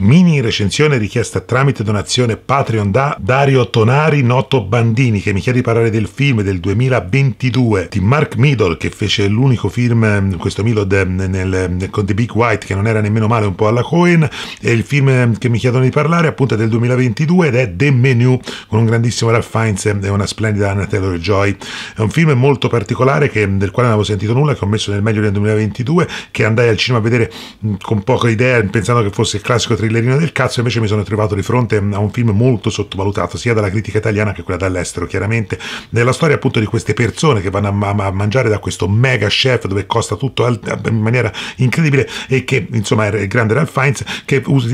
Mini recensione richiesta tramite donazione Patreon da Dario Tonari Noto Bandini che mi chiede di parlare del film del 2022 di Mark Middle che fece l'unico film, questo Milod con The Big White che non era nemmeno male un po' alla Cohen e il film che mi chiedono di parlare appunto è del 2022 ed è The Menu con un grandissimo Ralph Fiennes e una splendida Anna Taylor-Joy. È un film molto particolare che, del quale non avevo sentito nulla, che ho messo nel meglio del 2022, che andai al cinema a vedere mm, con poca idea pensando che fosse il classico 3 thrillerina del cazzo, invece mi sono trovato di fronte a un film molto sottovalutato, sia dalla critica italiana che quella dall'estero, chiaramente, nella storia appunto di queste persone che vanno a, ma- a mangiare da questo mega chef dove costa tutto alt- in maniera incredibile e che insomma è il grande Ralph Fiennes che us-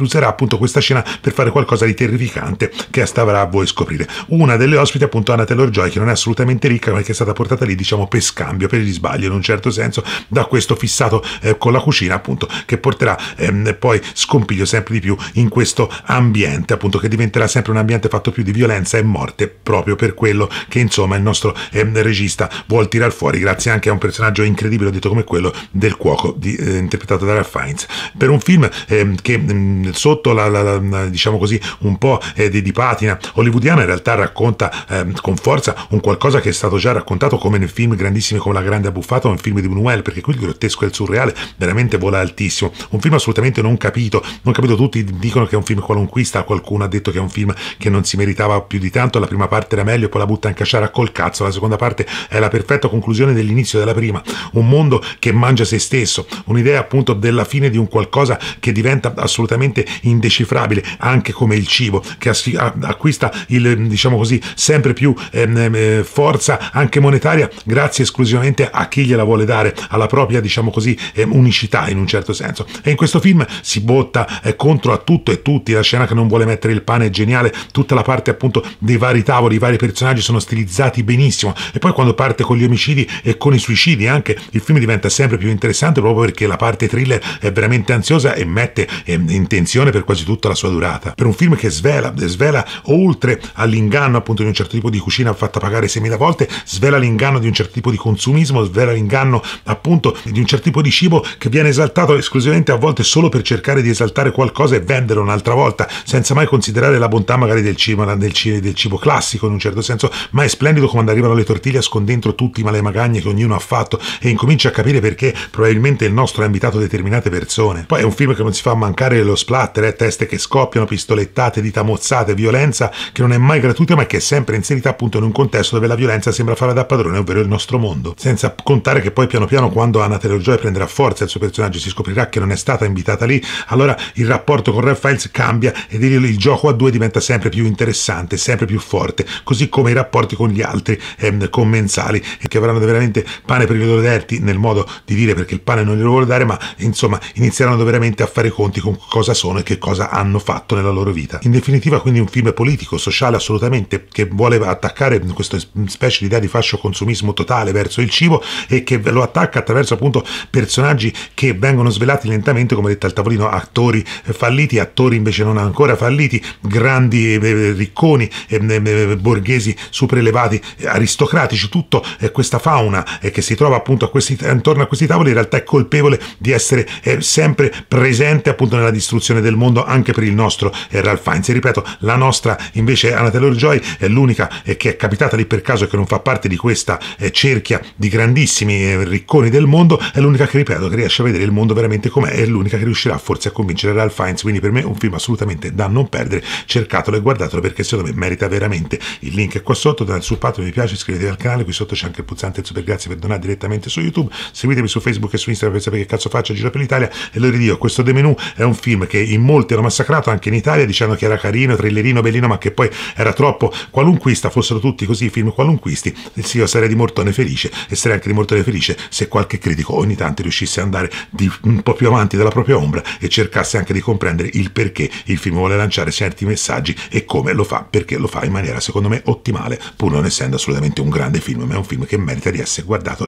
userà appunto questa scena per fare qualcosa di terrificante che stavrà a voi scoprire. Una delle ospiti appunto Anna Taylor-Joy che non è assolutamente ricca ma che è stata portata lì diciamo per scambio, per gli sbagli in un certo senso da questo fissato eh, con la cucina appunto che porterà ehm, poi scompiglio meglio sempre di più in questo ambiente, appunto che diventerà sempre un ambiente fatto più di violenza e morte, proprio per quello che insomma il nostro eh, regista vuol tirar fuori, grazie anche a un personaggio incredibile, detto come quello del cuoco, di, eh, interpretato da Ralph Fiennes. Per un film eh, che mh, sotto la, la, la, diciamo così, un po' eh, di, di, patina hollywoodiana in realtà racconta ehm, con forza un qualcosa che è stato già raccontato come nel film grandissimi come La Grande Abbuffata o nel film di Buñuel, perché qui il grottesco e il surreale veramente vola altissimo. Un film assolutamente non capito, non capito tutti dicono che è un film qualunquista qualcuno ha detto che è un film che non si meritava più di tanto la prima parte era meglio poi la butta in casciara col cazzo la seconda parte è la perfetta conclusione dell'inizio della prima un mondo che mangia se stesso un'idea appunto della fine di un qualcosa che diventa assolutamente indecifrabile anche come il cibo che acquista il diciamo così sempre più ehm, ehm, forza anche monetaria grazie esclusivamente a chi gliela vuole dare alla propria diciamo così ehm, unicità in un certo senso e in questo film si botta eh, contro a tutto e tutti, la scena che non vuole mettere il pane è geniale, tutta la parte appunto dei vari tavoli, i vari personaggi sono stilizzati benissimo e poi quando parte con gli omicidi e con i suicidi anche il film diventa sempre più interessante proprio perché la parte thriller è veramente ansiosa e mette ehm, in tensione per quasi tutta la sua durata. Per un film che svela, svela oltre all'inganno appunto di un certo tipo di cucina fatta pagare 6.000 volte, svela l'inganno di un certo tipo di consumismo, svela l'inganno appunto di un certo tipo di cibo che viene esaltato esclusivamente a volte solo per cercare di esaltare fare qualcosa e vendere un'altra volta, senza mai considerare la bontà magari del cibo, del, cibo, del cibo classico in un certo senso, ma è splendido quando arrivano le tortiglie con dentro tutti i malemagagne che ognuno ha fatto e incomincia a capire perché probabilmente il nostro ha invitato determinate persone. Poi è un film che non si fa mancare lo splatter, eh, teste che scoppiano, pistolettate, dita mozzate, violenza che non è mai gratuita ma che è sempre inserita appunto in un contesto dove la violenza sembra fare da padrone, ovvero il nostro mondo. Senza contare che poi piano piano quando Anna Taylor-Joy prenderà forza il suo personaggio si scoprirà che non è stata invitata lì, allora il rapporto con Ralph cambia e il gioco a due diventa sempre più interessante, sempre più forte, così come i rapporti con gli altri ehm, commensali che avranno veramente pane per i loro derti, nel modo di dire perché il pane non glielo vuole dare, ma insomma inizieranno veramente a fare conti con cosa sono e che cosa hanno fatto nella loro vita. In definitiva quindi un film politico, sociale assolutamente, che vuole attaccare questa specie di idea di fascio consumismo totale verso il cibo e che lo attacca attraverso appunto personaggi che vengono svelati lentamente, come detto al tavolino, attori attori falliti, attori invece non ancora falliti, grandi eh, ricconi, eh, eh, borghesi superelevati, aristocratici, tutta questa fauna che si trova appunto a questi, intorno a questi tavoli in realtà è colpevole di essere sempre presente appunto nella distruzione del mondo anche per il nostro Ralph Fiennes. E ripeto, la nostra invece Anna Taylor Joy è l'unica che è capitata lì per caso e che non fa parte di questa cerchia di grandissimi ricconi del mondo, è l'unica che ripeto che riesce a vedere il mondo veramente com'è, è l'unica che riuscirà forse a convincere difficile Ralph Fiennes, quindi per me è un film assolutamente da non perdere, cercatelo e guardatelo perché secondo me merita veramente. Il link è qua sotto, dal sul patto mi piace, iscrivetevi al canale, qui sotto c'è anche il pulsante super grazie per donare direttamente su YouTube, seguitemi su Facebook e su Instagram per sapere che cazzo faccio, giro per l'Italia e lo ridio, questo The Menu è un film che in molti hanno massacrato anche in Italia dicendo che era carino, trillerino, bellino, ma che poi era troppo qualunquista, fossero tutti così film qualunquisti, sì, io sarei di Mortone felice e sarei anche di Mortone felice se qualche critico ogni tanto riuscisse ad andare di, un po' più avanti della propria ombra e cercasse anche di comprendere il perché il film vuole lanciare certi messaggi e come lo fa, perché lo fa in maniera secondo me ottimale, pur non essendo assolutamente un grande film, ma è un film che merita di essere guardato